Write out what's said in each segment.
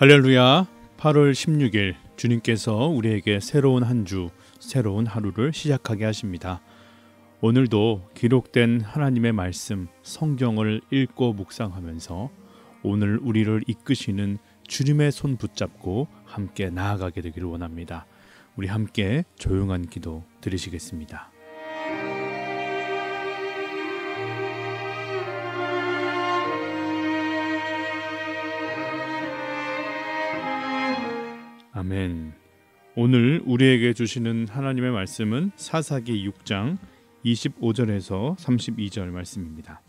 할렐루야. 8월 16일 주님께서 우리에게 새로운 한 주, 새로운 하루를 시작하게 하십니다. 오늘도 기록된 하나님의 말씀, 성경을 읽고 묵상하면서 오늘 우리를 이끄시는 주님의 손 붙잡고 함께 나아가게 되기를 원합니다. 우리 함께 조용한 기도 드리시겠습니다. 아멘. 오늘 우리에게 주시는 하나님의 말씀은 사사기 6장 25절에서 32절 말씀입니다.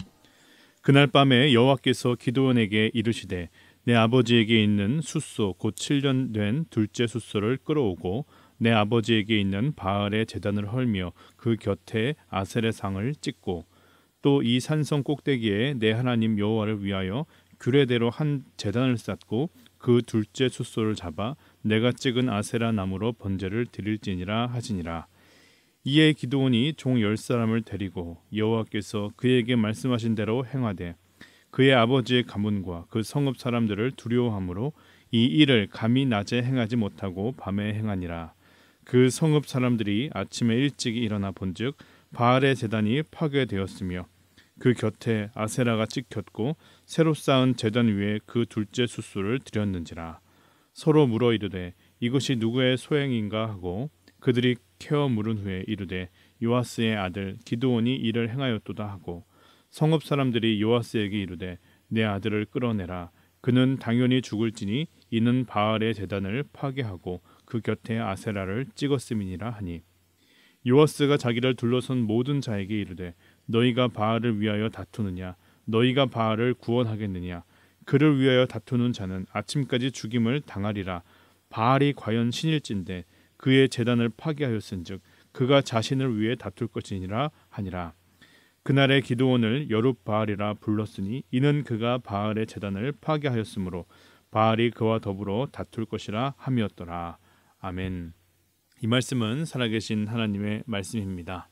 그날 밤에 여호와께서 기도원에게 이르시되 내 아버지에게 있는 숫소 곧 7년 된 둘째 숫소를 끌어오고 내 아버지에게 있는 바알의 재단을 헐며 그 곁에 아셀의 상을 찍고 또 이 산성 꼭대기에 내 하나님 여호와를 위하여 규례대로 한 재단을 쌓고 그 둘째 숫소를 잡아 내가 찍은 아세라 나무로 번제를 드릴지니라 하지니라 이에 기도원이 종 열 사람을 데리고 여호와께서 그에게 말씀하신 대로 행하되 그의 아버지의 가문과 그 성읍 사람들을 두려워함으로 이 일을 감히 낮에 행하지 못하고 밤에 행하니라. 그 성읍 사람들이 아침에 일찍 일어나 본즉 바알의 재단이 파괴되었으며 그 곁에 아세라가 찍혔고 새로 쌓은 재단 위에 그 둘째 숫소를 드렸는지라 서로 물어 이르되 이것이 누구의 소행인가 하고 그들이 케어 물은 후에 이르되 요아스의 아들 기도원이 이를 행하였도다 하고 성읍 사람들이 요아스에게 이르되 내 아들을 끌어내라 그는 당연히 죽을지니 이는 바알의 재단을 파괴하고 그 곁에 아세라를 찍었음이니라 하니 요아스가 자기를 둘러선 모든 자에게 이르되 너희가 바알을 위하여 다투느냐 너희가 바알을 구원하겠느냐 그를 위하여 다투는 자는 아침까지 죽임을 당하리라. 바알이 과연 신일진데 그의 재단을 파괴하였은즉 그가 자신을 위해 다툴 것이니라 하니라. 그날의 기도원을 여룻바알이라 불렀으니 이는 그가 바알의 재단을 파괴하였으므로 바알이 그와 더불어 다툴 것이라 함이었더라. 아멘. 이 말씀은 살아계신 하나님의 말씀입니다.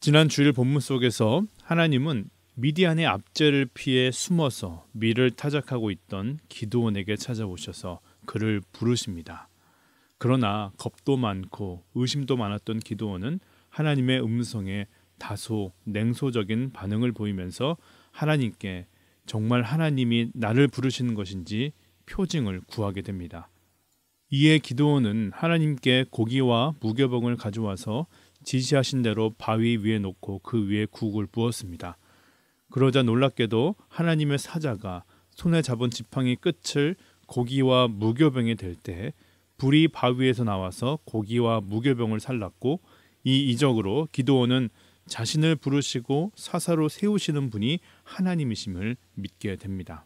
지난 주일 본문 속에서 하나님은 미디안의 압제를 피해 숨어서 미를 타작하고 있던 기도원에게 찾아오셔서 그를 부르십니다. 그러나 겁도 많고 의심도 많았던 기도원은 하나님의 음성에 다소 냉소적인 반응을 보이면서 하나님께 정말 하나님이 나를 부르시는 것인지 표징을 구하게 됩니다. 이에 기도원은 하나님께 고기와 무교봉을 가져와서 지시하신 대로 바위 위에 놓고 그 위에 국을 부었습니다. 그러자 놀랍게도 하나님의 사자가 손에 잡은 지팡이 끝을 고기와 무교병이될때 불이 바위에서 나와서 고기와 무교병을 살랐고 이 이적으로 기도원은 자신을 부르시고 사사로 세우시는 분이 하나님이심을 믿게 됩니다.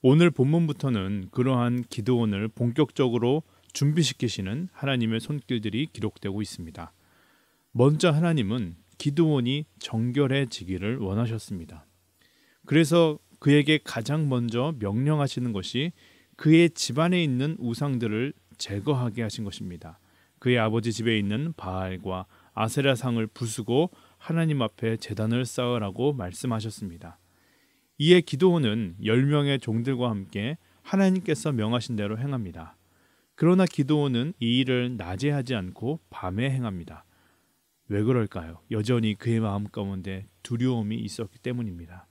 오늘 본문부터는 그러한 기도원을 본격적으로 준비시키시는 하나님의 손길들이 기록되고 있습니다. 먼저 하나님은 기드온이 정결해지기를 원하셨습니다. 그래서 그에게 가장 먼저 명령하시는 것이 그의 집안에 있는 우상들을 제거하게 하신 것입니다. 그의 아버지 집에 있는 바알과 아세라상을 부수고 하나님 앞에 재단을 쌓으라고 말씀하셨습니다. 이에 기도원은 10명의 종들과 함께 하나님께서 명하신 대로 행합니다. 그러나 기도원은 이 일을 낮에 하지 않고 밤에 행합니다. 왜 그럴까요? 여전히 그의 마음 가운데 두려움이 있었기 때문입니다.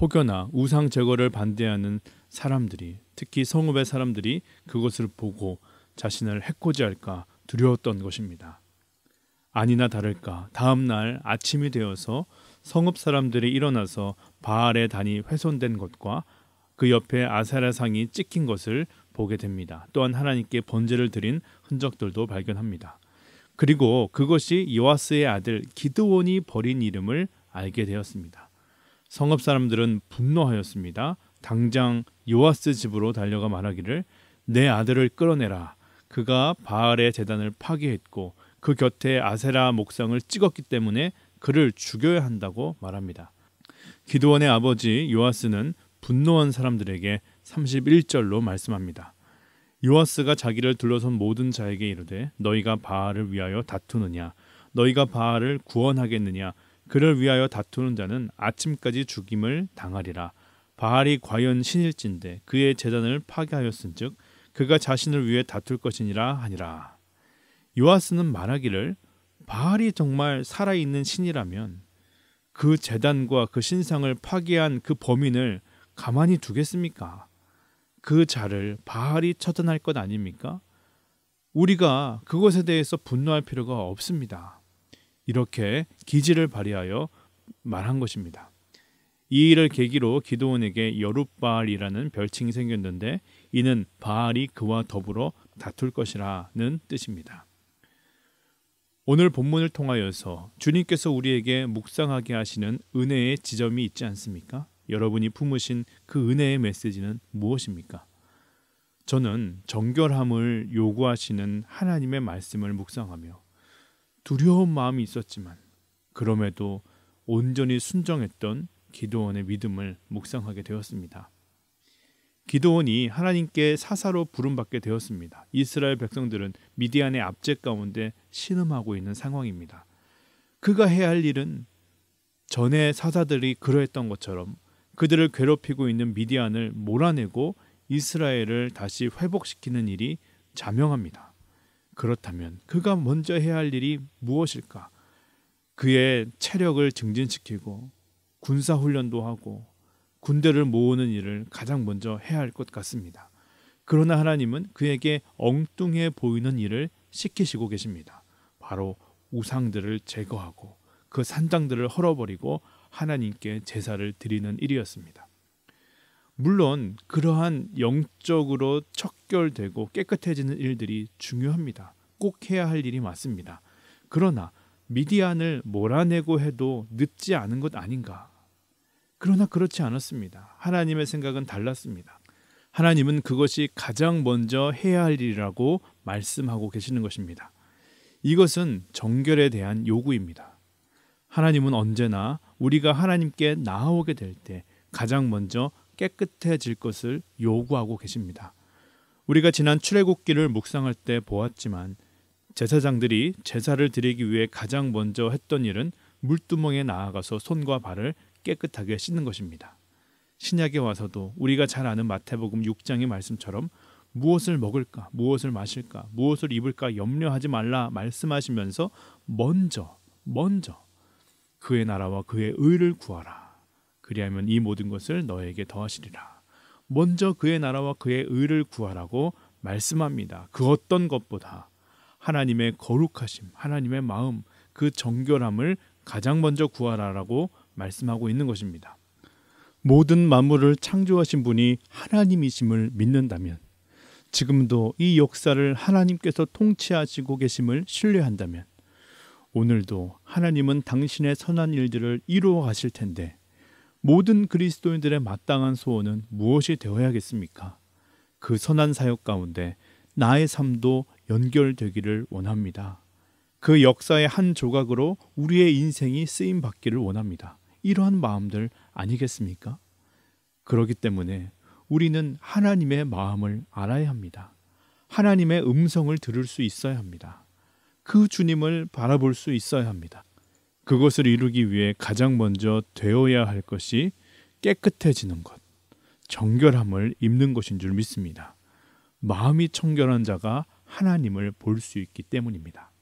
혹여나 우상 제거를 반대하는 사람들이 특히 성읍의 사람들이 그것을 보고 자신을 해코지할까 두려웠던 것입니다. 아니나 다를까 다음 날 아침이 되어서 성읍 사람들이 일어나서 바알의 단이 훼손된 것과 그 옆에 아세라 상이 찍힌 것을 보게 됩니다. 또한 하나님께 번제를 드린 흔적들도 발견합니다. 그리고 그것이 요아스의 아들 기드온이 버린 이름을 알게 되었습니다. 성읍 사람들은 분노하였습니다. 당장 요아스 집으로 달려가 말하기를 내 아들을 끌어내라. 그가 바알의 재단을 파괴했고 그 곁에 아세라 목상을 찍었기 때문에 그를 죽여야 한다고 말합니다. 기드온의 아버지 요아스는 분노한 사람들에게 31절로 말씀합니다. 요아스가 자기를 둘러선 모든 자에게 이르되 너희가 바알을 위하여 다투느냐 너희가 바알을 구원하겠느냐 그를 위하여 다투는 자는 아침까지 죽임을 당하리라 바알이 과연 신일진데 그의 재단을 파괴하였은즉 그가 자신을 위해 다툴 것이니라 하니라 요아스는 말하기를 바알이 정말 살아있는 신이라면 그 재단과 그 신상을 파괴한 그 범인을 가만히 두겠습니까? 그 자를 바알이 처단할 것 아닙니까? 우리가 그것에 대해서 분노할 필요가 없습니다. 이렇게 기지를 발휘하여 말한 것입니다. 이 일을 계기로 기도원에게 여룻바알이라는 별칭이 생겼는데 이는 바알이 그와 더불어 다툴 것이라는 뜻입니다. 오늘 본문을 통하여서 주님께서 우리에게 묵상하게 하시는 은혜의 지점이 있지 않습니까? 여러분이 품으신 그 은혜의 메시지는 무엇입니까? 저는 정결함을 요구하시는 하나님의 말씀을 묵상하며 두려운 마음이 있었지만 그럼에도 온전히 순정했던 기도원의 믿음을 묵상하게 되었습니다. 기도원이 하나님께 사사로 부름받게 되었습니다. 이스라엘 백성들은 미디안의 압제 가운데 신음하고 있는 상황입니다. 그가 해야 할 일은 전에 사사들이 그러했던 것처럼 그들을 괴롭히고 있는 미디안을 몰아내고 이스라엘을 다시 회복시키는 일이 자명합니다. 그렇다면 그가 먼저 해야 할 일이 무엇일까? 그의 체력을 증진시키고 군사 훈련도 하고 군대를 모으는 일을 가장 먼저 해야 할 것 같습니다. 그러나 하나님은 그에게 엉뚱해 보이는 일을 시키시고 계십니다. 바로 우상들을 제거하고 그 산당들을 헐어버리고 하나님께 제사를 드리는 일이었습니다. 물론 그러한 영적으로 척결되고 깨끗해지는 일들이 중요합니다. 꼭 해야 할 일이 맞습니다. 그러나 미디안을 몰아내고 해도 늦지 않은 것 아닌가? 그러나 그렇지 않았습니다. 하나님의 생각은 달랐습니다. 하나님은 그것이 가장 먼저 해야 할 일이라고 말씀하고 계시는 것입니다. 이것은 정결에 대한 요구입니다. 하나님은 언제나 우리가 하나님께 나아오게 될 때 가장 먼저 깨끗해질 것을 요구하고 계십니다. 우리가 지난 출애굽기를 묵상할 때 보았지만 제사장들이 제사를 드리기 위해 가장 먼저 했던 일은 물두멍에 나아가서 손과 발을 깨끗하게 씻는 것입니다. 신약에 와서도 우리가 잘 아는 마태복음 6장의 말씀처럼 무엇을 먹을까, 무엇을 마실까, 무엇을 입을까 염려하지 말라 말씀하시면서 먼저, 먼저 그의 나라와 그의 의를 구하라. 그리하면 이 모든 것을 너에게 더하시리라. 먼저 그의 나라와 그의 의를 구하라고 말씀합니다. 그 어떤 것보다 하나님의 거룩하심, 하나님의 마음, 그 정결함을 가장 먼저 구하라라고 말씀하고 있는 것입니다. 모든 만물을 창조하신 분이 하나님이심을 믿는다면 지금도 이 역사를 하나님께서 통치하시고 계심을 신뢰한다면 오늘도 하나님은 당신의 선한 일들을 이루어 가실 텐데 모든 그리스도인들의 마땅한 소원은 무엇이 되어야겠습니까? 그 선한 사역 가운데 나의 삶도 연결되기를 원합니다. 그 역사의 한 조각으로 우리의 인생이 쓰임 받기를 원합니다. 이러한 마음들 아니겠습니까? 그러기 때문에 우리는 하나님의 마음을 알아야 합니다. 하나님의 음성을 들을 수 있어야 합니다. 그 주님을 바라볼 수 있어야 합니다. 그것을 이루기 위해 가장 먼저 되어야 할 것이 깨끗해지는 것, 정결함을 입는 것인 줄 믿습니다. 마음이 청결한 자가 하나님을 볼 수 있기 때문입니다.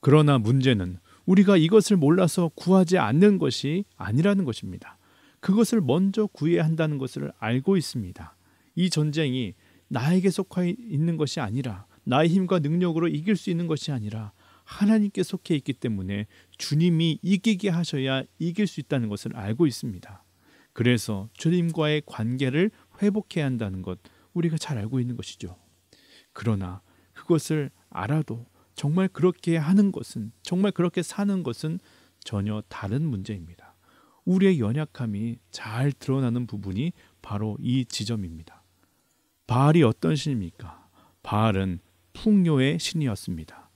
그러나 문제는 우리가 이것을 몰라서 구하지 않는 것이 아니라는 것입니다. 그것을 먼저 구해야 한다는 것을 알고 있습니다. 이 전쟁이 나에게 속해 있는 것이 아니라 나의 힘과 능력으로 이길 수 있는 것이 아니라 하나님께 속해 있기 때문에 주님이 이기게 하셔야 이길 수 있다는 것을 알고 있습니다. 그래서 주님과의 관계를 회복해야 한다는 것 우리가 잘 알고 있는 것이죠. 그러나 그것을 알아도 정말 그렇게 하는 것은 정말 그렇게 사는 것은 전혀 다른 문제입니다. 우리의 연약함이 잘 드러나는 부분이 바로 이 지점입니다. 바알이 어떤 신입니까? 바알은 풍요의 신이었습니다.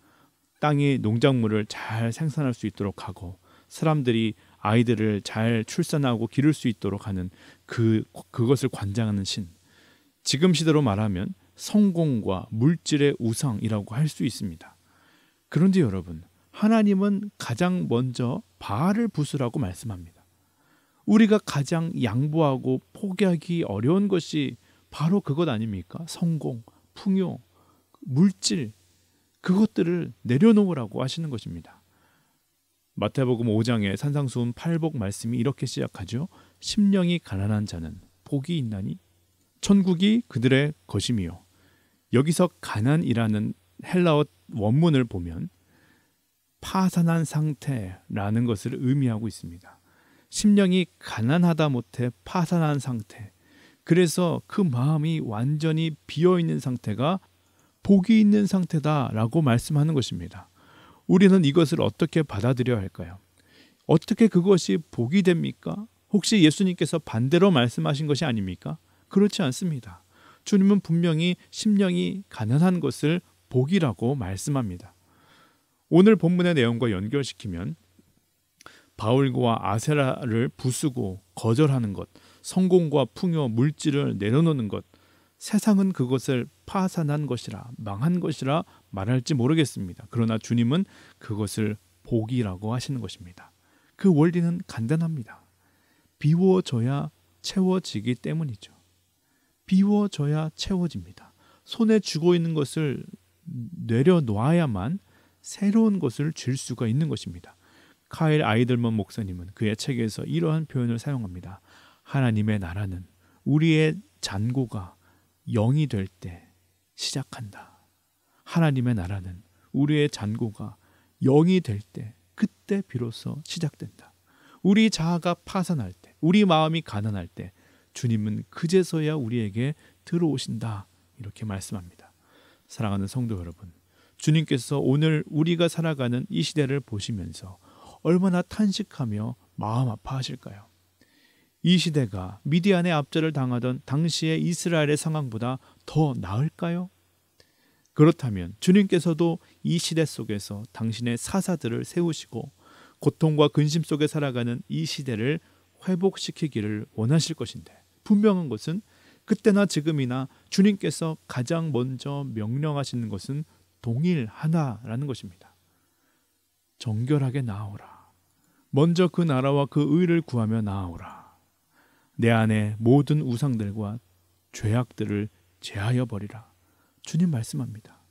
땅이 농작물을 잘 생산할 수 있도록 하고 사람들이 아이들을 잘 출산하고 기를 수 있도록 하는 그 그것을 관장하는 신. 지금 시대로 말하면 성공과 물질의 우상이라고 할 수 있습니다. 그런데 여러분, 하나님은 가장 먼저 바알을 부수라고 말씀합니다. 우리가 가장 양보하고 포기하기 어려운 것이 바로 그것 아닙니까? 성공, 풍요, 물질 그것들을 내려놓으라고 하시는 것입니다. 마태복음 5장의 산상수훈 8복 말씀이 이렇게 시작하죠. 심령이 가난한 자는 복이 있나니 천국이 그들의 것임이요. 여기서 가난이라는 헬라어 원문을 보면 파산한 상태라는 것을 의미하고 있습니다. 심령이 가난하다 못해 파산한 상태. 그래서 그 마음이 완전히 비어 있는 상태가 복이 있는 상태다라고 말씀하는 것입니다. 우리는 이것을 어떻게 받아들여야 할까요? 어떻게 그것이 복이 됩니까? 혹시 예수님께서 반대로 말씀하신 것이 아닙니까? 그렇지 않습니다. 주님은 분명히 심령이 가난한 것을 복이라고 말씀합니다. 오늘 본문의 내용과 연결시키면 바울과 아세라를 부수고 거절하는 것, 성공과 풍요, 물질을 내려놓는 것, 세상은 그것을 파산한 것이라 망한 것이라 말할지 모르겠습니다. 그러나 주님은 그것을 복이라고 하시는 것입니다. 그 원리는 간단합니다. 비워져야 채워지기 때문이죠. 비워져야 채워집니다. 손에 쥐고 있는 것을 내려놓아야만 새로운 것을 줄 수가 있는 것입니다. 카일 아이들먼 목사님은 그의 책에서 이러한 표현을 사용합니다. 하나님의 나라는 우리의 잔고가 영이 될 때 시작한다. 하나님의 나라는 우리의 잔고가 영이 될 때 그때 비로소 시작된다. 우리 자아가 파산할 때, 우리 마음이 가난할 때 주님은 그제서야 우리에게 들어오신다. 이렇게 말씀합니다. 사랑하는 성도 여러분, 주님께서 오늘 우리가 살아가는 이 시대를 보시면서 얼마나 탄식하며 마음 아파하실까요? 이 시대가 미디안의 압제를 당하던 당시의 이스라엘의 상황보다 더 나을까요? 그렇다면 주님께서도 이 시대 속에서 당신의 사사들을 세우시고 고통과 근심 속에 살아가는 이 시대를 회복시키기를 원하실 것인데 분명한 것은 그때나 지금이나 주님께서 가장 먼저 명령하시는 것은 동일하나라는 것입니다. 정결하게 나오라. 먼저 그 나라와 그 의를 구하며 나오라. 내 안에 모든 우상들과 죄악들을 제하여 버리라. 주님 말씀합니다.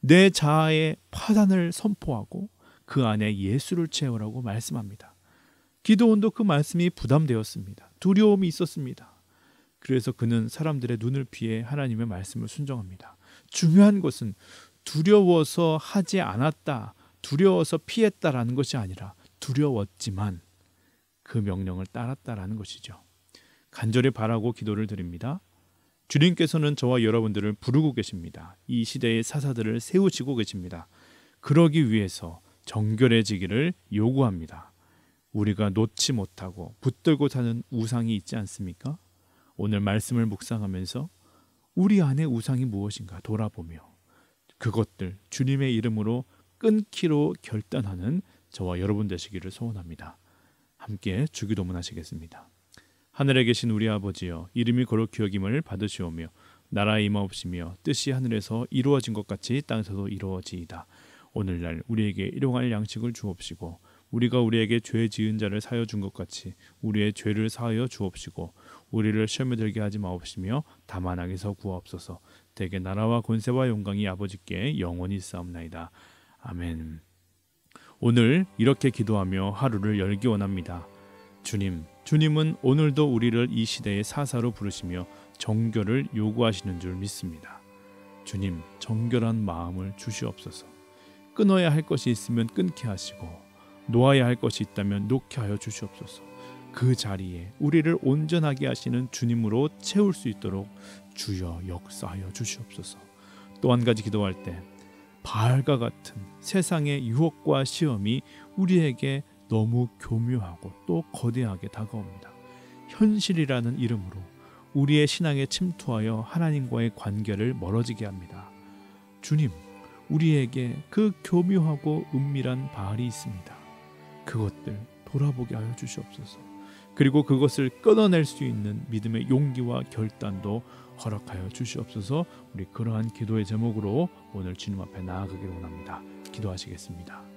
내 자아의 파단을 선포하고 그 안에 예수를 채우라고 말씀합니다. 기도원도 그 말씀이 부담되었습니다. 두려움이 있었습니다. 그래서 그는 사람들의 눈을 피해 하나님의 말씀을 순종합니다. 중요한 것은 두려워서 하지 않았다, 두려워서 피했다라는 것이 아니라 두려웠지만 그 명령을 따랐다라는 것이죠. 간절히 바라고 기도를 드립니다. 주님께서는 저와 여러분들을 부르고 계십니다. 이 시대의 사사들을 세우시고 계십니다. 그러기 위해서 정결해지기를 요구합니다. 우리가 놓지 못하고 붙들고 사는 우상이 있지 않습니까? 오늘 말씀을 묵상하면서 우리 안에 우상이 무엇인가 돌아보며 그것들 주님의 이름으로 끊기로 결단하는 저와 여러분 되시기를 소원합니다. 함께 주기도문 하시겠습니다. 하늘에 계신 우리 아버지여 이름이 거룩히 여김을 받으시오며 나라의 임하옵시며 뜻이 하늘에서 이루어진 것 같이 땅에서도 이루어지이다. 오늘날 우리에게 일용할 양식을 주옵시고 우리가 우리에게 죄 지은 자를 사여 준 것 같이 우리의 죄를 사하여 주옵시고 우리를 시험에 들게 하지 마옵시며 다만 악에서 구하옵소서 대개 나라와 권세와 영광이 아버지께 영원히 있사옵나이다. 아멘. 오늘 이렇게 기도하며 하루를 열기 원합니다. 주님 주님은 오늘도 우리를 이 시대의 사사로 부르시며 정결을 요구하시는 줄 믿습니다. 주님, 정결한 마음을 주시옵소서. 끊어야 할 것이 있으면 끊게 하시고 놓아야 할 것이 있다면 놓게 하여 주시옵소서. 그 자리에 우리를 온전하게 하시는 주님으로 채울 수 있도록 주여 역사하여 주시옵소서. 또한 가지 기도할 때 바알과 같은 세상의 유혹과 시험이 우리에게 너무 교묘하고 또 거대하게 다가옵니다. 현실이라는 이름으로 우리의 신앙에 침투하여 하나님과의 관계를 멀어지게 합니다. 주님, 우리에게 그 교묘하고 은밀한 바알이 있습니다. 그것들 돌아보게 하여 주시옵소서. 그리고 그것을 끊어낼 수 있는 믿음의 용기와 결단도 허락하여 주시옵소서. 우리 그러한 기도의 제목으로 오늘 주님 앞에 나아가기를 원합니다. 기도하시겠습니다.